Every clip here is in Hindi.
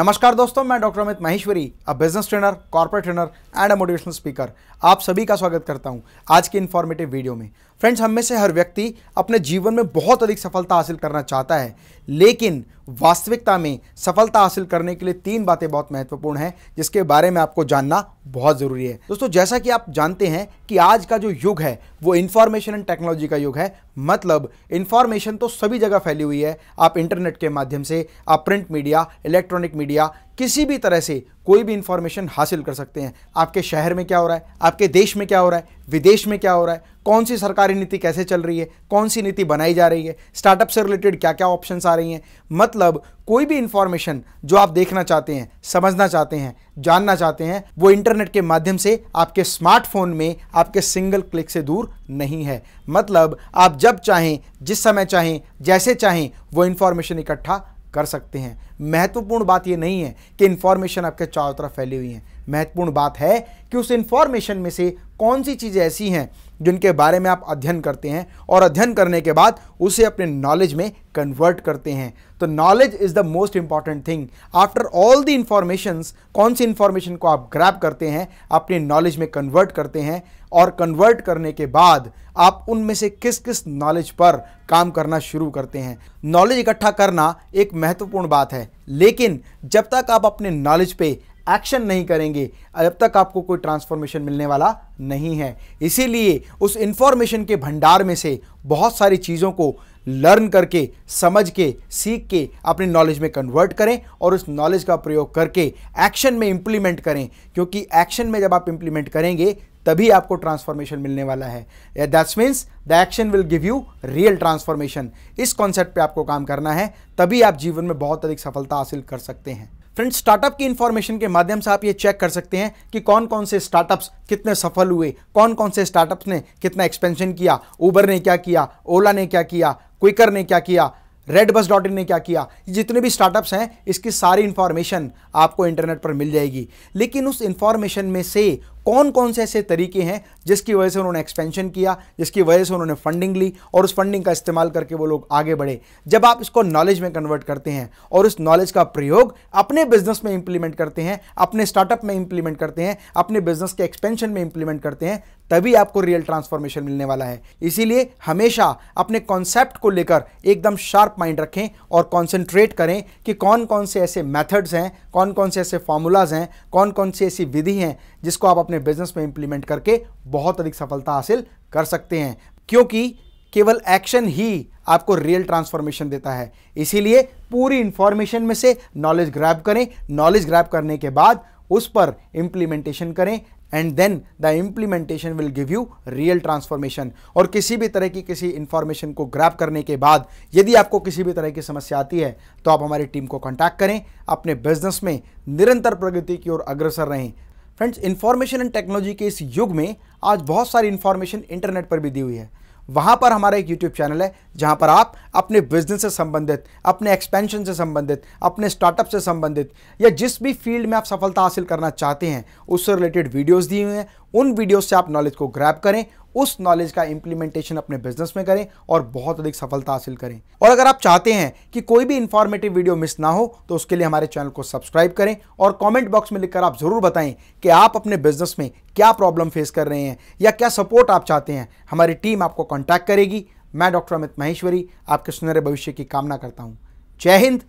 नमस्कार दोस्तों मैं doctor Amit Maheshwari a business trainer corporate trainer and a motivational speaker आप सभी का स्वागत करता हूं आज के इन्फॉर्मेटिव वीडियो में फ्रेंड्स हम में से हर व्यक्ति अपने जीवन में बहुत अधिक सफलता हासिल करना चाहता है लेकिन वास्तविकता में सफलता हासिल करने के लिए तीन बातें बहुत महत्वपूर्ण हैं जिसके बारे में आपको जानना बहुत ज़रूरी है दोस्तों जैसा कि आप जानते हैं कि आज का जो युग है वो इन्फॉर्मेशन एंड टेक्नोलॉजी का युग है मतलब इन्फॉर्मेशन तो सभी जगह फैली हुई है आप इंटरनेट के माध्यम से आप प्रिंट मीडिया इलेक्ट्रॉनिक मीडिया किसी भी तरह से कोई भी इंफॉर्मेशन हासिल कर सकते हैं आपके शहर में क्या हो रहा है आपके देश में क्या हो रहा है विदेश में क्या हो रहा है कौन सी सरकारी नीति कैसे चल रही है कौन सी नीति बनाई जा रही है स्टार्टअप से रिलेटेड क्या क्या ऑप्शंस आ रही हैं मतलब कोई भी इंफॉर्मेशन जो आप देखना चाहते हैं समझना चाहते हैं जानना चाहते हैं वो इंटरनेट के माध्यम से आपके स्मार्टफोन में आपके सिंगल क्लिक से दूर नहीं है मतलब आप जब चाहें जिस समय चाहें जैसे चाहें वो इन्फॉर्मेशन इकट्ठा कर सकते हैं महत्वपूर्ण बात यह नहीं है कि इंफॉर्मेशन आपके चारों तरफ फैली हुई है महत्वपूर्ण बात है कि उस इन्फॉर्मेशन में से कौन सी चीज़ें ऐसी हैं जिनके बारे में आप अध्ययन करते हैं और अध्ययन करने के बाद उसे अपने नॉलेज में कन्वर्ट करते हैं तो knowledge is the most important thing after all the information कौन सी इन्फॉर्मेशन को आप ग्रैप करते हैं अपने नॉलेज में कन्वर्ट करते हैं और कन्वर्ट करने के बाद आप उनमें से किस किस नॉलेज पर काम करना शुरू करते हैं नॉलेज इकट्ठा करना एक महत्वपूर्ण बात है लेकिन जब तक आप अपने नॉलेज पे एक्शन नहीं करेंगे अब तक आपको कोई ट्रांसफॉर्मेशन मिलने वाला नहीं है इसीलिए उस इंफॉर्मेशन के भंडार में से बहुत सारी चीज़ों को लर्न करके समझ के सीख के अपने नॉलेज में कन्वर्ट करें और उस नॉलेज का प्रयोग करके एक्शन में इम्प्लीमेंट करें क्योंकि एक्शन में जब आप इम्प्लीमेंट करेंगे तभी आपको ट्रांसफॉर्मेशन मिलने वाला है that's means the action will give you real transformation इस कॉन्सेप्ट पे आपको काम करना है तभी आप जीवन में बहुत अधिक सफलता हासिल कर सकते हैं फ्रेंड स्टार्टअप की इन्फॉर्मेशन के माध्यम से आप ये चेक कर सकते हैं कि कौन कौन से स्टार्टअप्स कितने सफल हुए कौन कौन से स्टार्टअप्स ने कितना एक्सपेंशन किया ऊबर ने क्या किया ओला ने क्या किया क्विकर ने क्या किया रेड बस डॉट इन ने क्या किया जितने भी स्टार्टअप्स हैं इसकी सारी इन्फॉर्मेशन आपको इंटरनेट पर मिल जाएगी लेकिन उस इन्फॉर्मेशन में से कौन कौन से ऐसे तरीके हैं जिसकी वजह से उन्होंने एक्सपेंशन किया जिसकी वजह से उन्होंने फंडिंग ली और उस फंडिंग का इस्तेमाल करके वो लोग आगे बढ़े जब आप इसको नॉलेज में कन्वर्ट करते हैं और उस नॉलेज का प्रयोग अपने बिजनेस में इंप्लीमेंट करते हैं अपने स्टार्टअप में इंप्लीमेंट करते हैं अपने बिजनेस के एक्सपेंशन में इंप्लीमेंट करते हैं तभी आपको रियल ट्रांसफॉर्मेशन मिलने वाला है इसीलिए हमेशा अपने कॉन्सेप्ट को लेकर एकदम शार्प माइंड रखें और कॉन्सेंट्रेट करें कि कौन कौन से ऐसे मैथड्स हैं कौन कौन से ऐसे फॉर्मूलाज हैं कौन कौन सी ऐसी विधि हैं जिसको आप अपने अपने बिजनेस में इंप्लीमेंट करके बहुत अधिक सफलता हासिल कर सकते हैं क्योंकि केवल एक्शन ही आपको रियल ट्रांसफॉर्मेशन देता है इसीलिए पूरी इंफॉर्मेशन में से नॉलेज ग्रैब करें नॉलेज ग्रैब करने के बाद उस पर इम्प्लीमेंटेशन करें and then the implementation will give you real transformation और किसी भी तरह की किसी इंफॉर्मेशन को ग्रैप करने के बाद यदि आपको किसी भी तरह की समस्या आती है तो आप हमारी टीम को कॉन्टैक्ट करें अपने बिजनेस में निरंतर प्रगति की ओर अग्रसर रहें फ्रेंड्स इन्फॉर्मेशन एंड टेक्नोलॉजी के इस युग में आज बहुत सारी इन्फॉर्मेशन इंटरनेट पर भी दी हुई है वहाँ पर हमारा एक यूट्यूब चैनल है जहाँ पर आप अपने बिजनेस से संबंधित अपने एक्सपेंशन से संबंधित अपने स्टार्टअप से संबंधित या जिस भी फील्ड में आप सफलता हासिल करना चाहते हैं उससे रिलेटेड वीडियोस दिए हुए हैं उन वीडियोस से आप नॉलेज को ग्रैप करें उस नॉलेज का इंप्लीमेंटेशन अपने बिजनेस में करें और बहुत अधिक सफलता हासिल करें और अगर आप चाहते हैं कि कोई भी इंफॉर्मेटिव वीडियो मिस ना हो तो उसके लिए हमारे चैनल को सब्सक्राइब करें और कॉमेंट बॉक्स में लिखकर आप जरूर बताएं कि आप अपने बिजनेस में क्या प्रॉब्लम फेस कर रहे हैं या क्या सपोर्ट आप चाहते हैं हमारी टीम आपको कॉन्टैक्ट करेगी मैं डॉक्टर अमित माहेश्वरी आपके सुनहरे भविष्य की कामना करता हूँ जय हिंद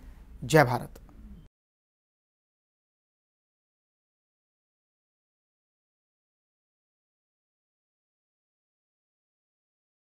जय भारत